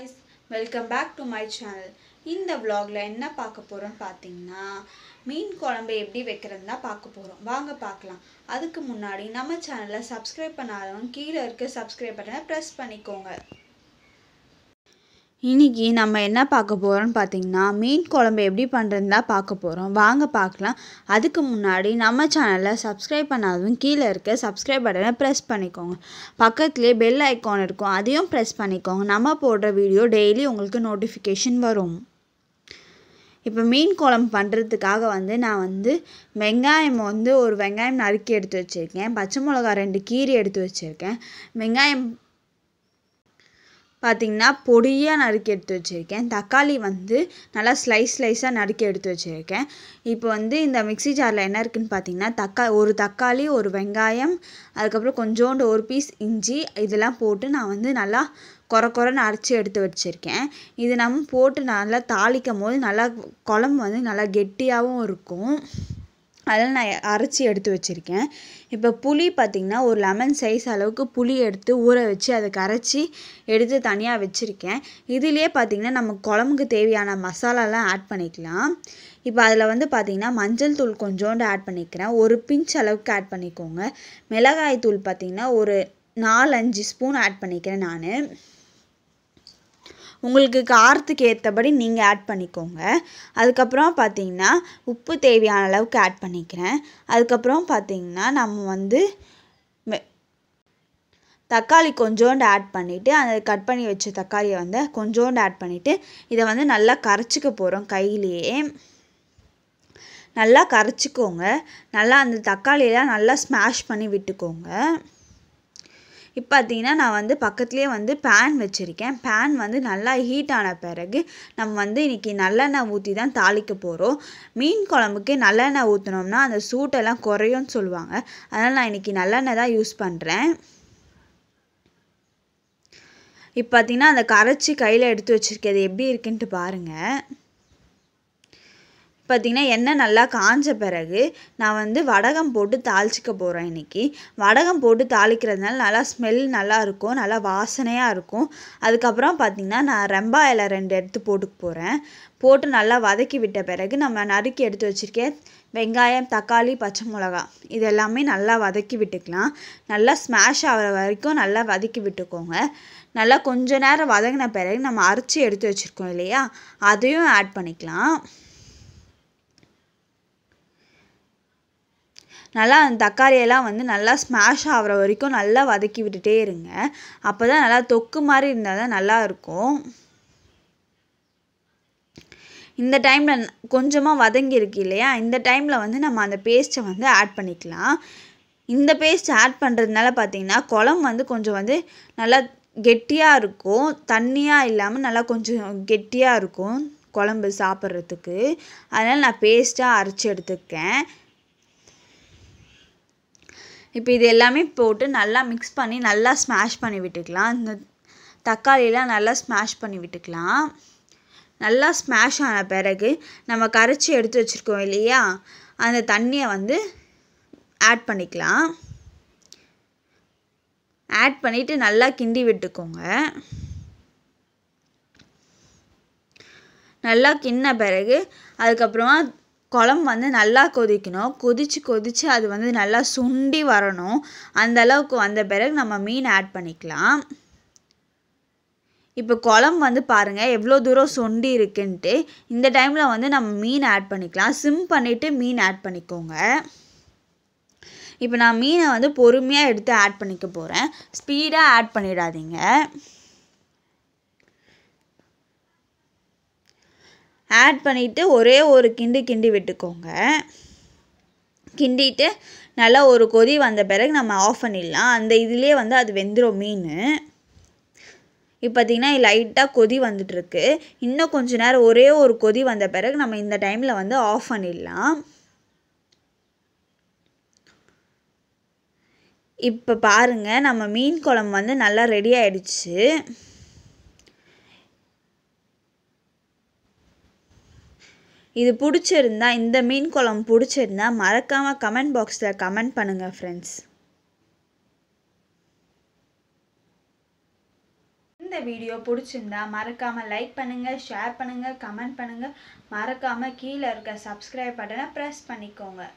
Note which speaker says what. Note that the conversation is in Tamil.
Speaker 1: ஹாய்ஸ் welcome back to my channel இந்த விலாகில் என்ன பார்க்க போகிறோம்னு பார்த்தீங்கன்னா மீன் குழம்பு எப்படி வைக்கிறதுனா பார்க்க போகிறோம் வாங்க பார்க்கலாம் அதுக்கு முன்னாடி நம்ம சேனலை சப்ஸ்கிரைப் பண்ணாதவங்க கீழே இருக்க சப்ஸ்கிரைப் பட்டனை ப்ரெஸ் பண்ணிக்கோங்க இன்றைக்கி நம்ம என்ன பார்க்க போகிறோம்னு பார்த்தீங்கன்னா மீன் குழம்பு எப்படி பண்ணுறதுன்னு தான் பார்க்க போகிறோம் வாங்க பார்க்கலாம் அதுக்கு முன்னாடி நம்ம சேனலை சப்ஸ்கிரைப் பண்ணாதவங்க கீழே இருக்க சப்ஸ்கிரைப் பட்டனை ப்ரெஸ் பண்ணிக்கோங்க பக்கத்துலேயே பெல் ஐக்கான் இருக்கும் அதையும் ப்ரெஸ் பண்ணிக்கோங்க நம்ம போடுற வீடியோ டெய்லி உங்களுக்கு நோட்டிஃபிகேஷன் வரும் இப்போ மீன் குழம்பு பண்ணுறதுக்காக வந்து நான் வந்து வெங்காயம் வந்து ஒரு வெங்காயம் நறுக்கி எடுத்து வச்சுருக்கேன் பச்சை மிளகா ரெண்டு கீரை எடுத்து வச்சுருக்கேன் வெங்காயம் பார்த்திங்கன்னா பொடியாக நறுக்கி எடுத்து வச்சுருக்கேன் தக்காளி வந்து நல்லா ஸ்லைஸ் ஸ்லைஸாக நறுக்கி எடுத்து வச்சுருக்கேன் இப்போ வந்து இந்த மிக்ஸி ஜாரில் என்ன இருக்குதுன்னு பார்த்திங்கன்னா தக்கா ஒரு தக்காளி ஒரு வெங்காயம் அதுக்கப்புறம் கொஞ்சோண்டு ஒரு பீஸ் இஞ்சி இதெல்லாம் போட்டு நான் வந்து நல்லா குறை குறைன்னு அரைச்சி எடுத்து வச்சுருக்கேன் இது நம்ம போட்டு நல்லா தாளிக்கும் போது நல்லா குழம்பு வந்து நல்லா கெட்டியாகவும் இருக்கும் அதெல்லாம் நான் அரைச்சி எடுத்து வச்சுருக்கேன் இப்போ புளி பார்த்திங்கன்னா ஒரு லெமன் சைஸ் அளவுக்கு புளி எடுத்து ஊற வச்சு அதை கரைச்சி எடுத்து தனியாக வச்சுருக்கேன் இதுலேயே பார்த்திங்கன்னா நம்ம குழம்புக்கு தேவையான மசாலாலாம் ஆட் பண்ணிக்கலாம் இப்போ அதில் வந்து பார்த்திங்கன்னா மஞ்சள் தூள் கொஞ்சோண்டு ஆட் பண்ணிக்கிறேன் ஒரு பிஞ்ச் அளவுக்கு ஆட் பண்ணிக்கோங்க மிளகாய் தூள் பார்த்திங்கன்னா ஒரு நாலஞ்சு ஸ்பூன் ஆட் பண்ணிக்கிறேன் நான் உங்களுக்கு காரத்துக்கு ஏற்றபடி நீங்கள் ஆட் பண்ணிக்கோங்க அதுக்கப்புறம் பார்த்தீங்கன்னா உப்பு தேவையான அளவுக்கு ஆட் பண்ணிக்கிறேன் அதுக்கப்புறம் பார்த்தீங்கன்னா நம்ம வந்து தக்காளி கொஞ்சோண்டு ஆட் பண்ணிவிட்டு அந்த கட் பண்ணி வச்ச தக்காளியை வந்து கொஞ்சோண்டு ஆட் பண்ணிவிட்டு இதை வந்து நல்லா கரைச்சிக்க போகிறோம் கையிலேயே நல்லா கரைச்சிக்கோங்க நல்லா அந்த தக்காளியெல்லாம் நல்லா ஸ்மாஷ் பண்ணி விட்டுக்கோங்க இப்போ பார்த்தீங்கன்னா நான் வந்து பக்கத்துலேயே வந்து பேன் வச்சுருக்கேன் பேன் வந்து நல்லா ஹீட் ஆன பிறகு நம்ம வந்து இன்றைக்கி நல்லெண்ணெய் ஊற்றி தான் தாளிக்க போகிறோம் மீன் குழம்புக்கு நல்லெண்ணெய் ஊற்றினோம்னா அந்த சூட்டெல்லாம் குறையும்னு சொல்லுவாங்க அதனால் நான் இன்றைக்கி நல்லெண்ணெய் தான் யூஸ் பண்ணுறேன் இப்போ பார்த்தீங்கன்னா அந்த கரைச்சி கையில் எடுத்து அது எப்படி இருக்குன்ட்டு பாருங்கள் பார்த்திங்கன்னா எண்ணெய் நல்லா காஞ்ச பிறகு நான் வந்து வடகம் போட்டு தாளிச்சிக்க போகிறேன் இன்றைக்கி வடகம் போட்டு தாளிக்கிறதுனால நல்லா ஸ்மெல் நல்லா இருக்கும் நல்லா வாசனையாக இருக்கும் அதுக்கப்புறம் பார்த்திங்கன்னா நான் ரெம்பா இலை ரெண்டு எடுத்து போட்டுக்க போகிறேன் போட்டு நல்லா வதக்கி விட்ட பிறகு நம்ம நறுக்கி எடுத்து வச்சுருக்கேன் வெங்காயம் தக்காளி பச்சை மிளகா இது எல்லாமே நல்லா வதக்கி விட்டுக்கலாம் நல்லா ஸ்மாஷ் ஆகிற வரைக்கும் நல்லா வதக்கி விட்டுக்கோங்க நல்லா கொஞ்ச நேரம் வதங்கின பிறகு நம்ம அரைச்சி எடுத்து வச்சுருக்கோம் இல்லையா அதையும் ஆட் பண்ணிக்கலாம் நல்லா அந்த தக்காளியெல்லாம் வந்து நல்லா ஸ்மாஷ் ஆகிற வரைக்கும் நல்லா வதக்கி விட்டுட்டே இருங்க அப்போ தான் நல்லா தொக்கு மாதிரி இருந்தால் தான் நல்லாயிருக்கும் இந்த டைமில் கொஞ்சமாக வதங்கியிருக்கு இல்லையா இந்த டைமில் வந்து நம்ம அந்த பேஸ்ட்டை வந்து ஆட் பண்ணிக்கலாம் இந்த பேஸ்ட் ஆட் பண்ணுறதுனால பார்த்திங்கன்னா குழம்பு வந்து கொஞ்சம் வந்து நல்லா கெட்டியாக இருக்கும் தண்ணியாக இல்லாமல் நல்லா கொஞ்சம் கெட்டியாக இருக்கும் குழம்பு சாப்பிட்றதுக்கு அதனால் நான் பேஸ்ட்டாக அரைச்சி எடுத்துக்கேன் இப்போ இது எல்லாமே போட்டு நல்லா மிக்ஸ் பண்ணி நல்லா ஸ்மாஷ் பண்ணி விட்டுக்கலாம் இந்த தக்காளியெலாம் நல்லா ஸ்மாஷ் பண்ணி விட்டுக்கலாம் நல்லா ஸ்மாஷ் ஆன பிறகு நம்ம கரைச்சி எடுத்து வச்சுருக்கோம் இல்லையா அந்த தண்ணியை வந்து ஆட் பண்ணிக்கலாம் ஆட் பண்ணிவிட்டு நல்லா கிண்டி விட்டுக்கோங்க நல்லா கிண்ண பிறகு அதுக்கப்புறமா குழம்பு வந்து நல்லா கொதிக்கணும் கொதித்து கொதித்து அது வந்து நல்லா சுண்டி வரணும் அந்த அளவுக்கு வந்த பிறகு நம்ம மீன் ஆட் பண்ணிக்கலாம் இப்போ குழம்பு வந்து பாருங்கள் எவ்வளோ தூரம் சொண்டி இருக்குன்ட்டு இந்த டைமில் வந்து நம்ம மீன் ஆட் பண்ணிக்கலாம் சிம் பண்ணிவிட்டு மீன் ஆட் பண்ணிக்கோங்க இப்போ நான் மீனை வந்து பொறுமையாக எடுத்து ஆட் பண்ணிக்க போகிறேன் ஸ்பீடாக ஆட் பண்ணிடாதீங்க ஆட் பண்ணிவிட்டு ஒரே ஒரு கிண்டு கிண்டி விட்டுக்கோங்க கிண்டிட்டு நல்லா ஒரு கொதி வந்த பிறகு நம்ம ஆஃப் பண்ணிடலாம் அந்த இதுலேயே வந்து அது வெந்துடும் மீன் இப்போ பார்த்திங்கன்னா லைட்டாக கொதி வந்துட்டுருக்கு இன்னும் கொஞ்ச நேரம் ஒரே ஒரு கொதி வந்த பிறகு நம்ம இந்த டைமில் வந்து ஆஃப் பண்ணிடலாம் இப்போ பாருங்கள் நம்ம மீன் குழம்பு வந்து நல்லா ரெடி ஆயிடுச்சு இது பிடிச்சிருந்தா இந்த மீன் குழம்பு பிடிச்சிருந்தா மறக்காமல் கமெண்ட் பாக்ஸில் கமெண்ட் பண்ணுங்கள் ஃப்ரெண்ட்ஸ் இந்த வீடியோ பிடிச்சிருந்தா மறக்காமல் லைக் பண்ணுங்கள் ஷேர் பண்ணுங்கள் கமெண்ட் பண்ணுங்கள் மறக்காமல் கீழே இருக்க சப்ஸ்கிரைப் பட்டனை ப்ரெஸ் பண்ணிக்கோங்க